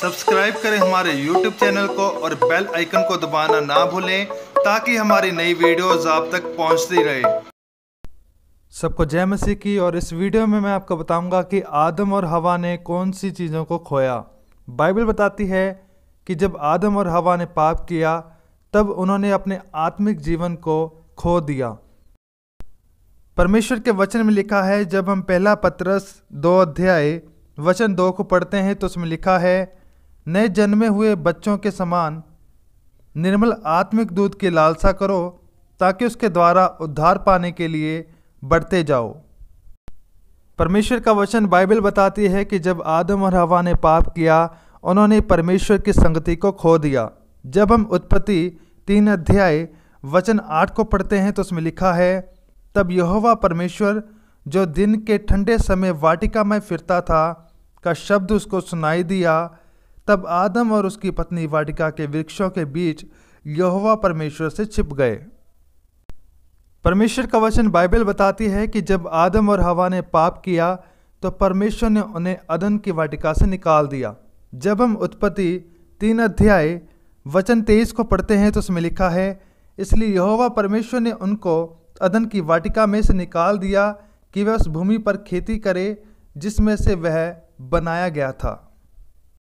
subscribe करें हमारे YouTube channel को और बेल आइकन को दबाना ना भूलें ताकि हमारी नई वीडियोस आप तक पहुंचती रहे सबको जय मसीह की और इस वीडियो में मैं आपको बताऊंगा कि आदम और हवा ने कौन सी चीज़ों को खोया बाइबल बताती है कि जब आदम और हवा ने पाप किया तब उन्होंने अपने आत्मिक जीवन को खो दिया परमेश्वर के वचन में लिखा है जब हम पहला पत्रस दो अध्याय वचन दो को पढ़ते हैं तो उसमें लिखा है नए जन्मे हुए बच्चों के समान निर्मल आत्मिक दूध की लालसा करो ताकि उसके द्वारा उद्धार पाने के लिए बढ़ते जाओ परमेश्वर का वचन बाइबल बताती है कि जब आदम और हवा ने पाप किया उन्होंने परमेश्वर की संगति को खो दिया जब हम उत्पत्ति तीन अध्याय वचन आठ को पढ़ते हैं तो उसमें लिखा है तब यहोवा परमेश्वर जो दिन के ठंडे समय वाटिका में फिरता था का शब्द उसको सुनाई दिया तब आदम और उसकी पत्नी वाटिका के वृक्षों के बीच यहोवा परमेश्वर से छिप गए परमेश्वर का वचन बाइबल बताती है कि जब आदम और हवा ने पाप किया तो परमेश्वर ने उन्हें अदन की वाटिका से निकाल दिया जब हम उत्पत्ति तीन अध्याय वचन तेईस को पढ़ते हैं तो उसमें लिखा है इसलिए यहोवा परमेश्वर ने उनको अदन की वाटिका में से निकाल दिया कि वह उस भूमि पर खेती करे जिसमें से वह बनाया गया था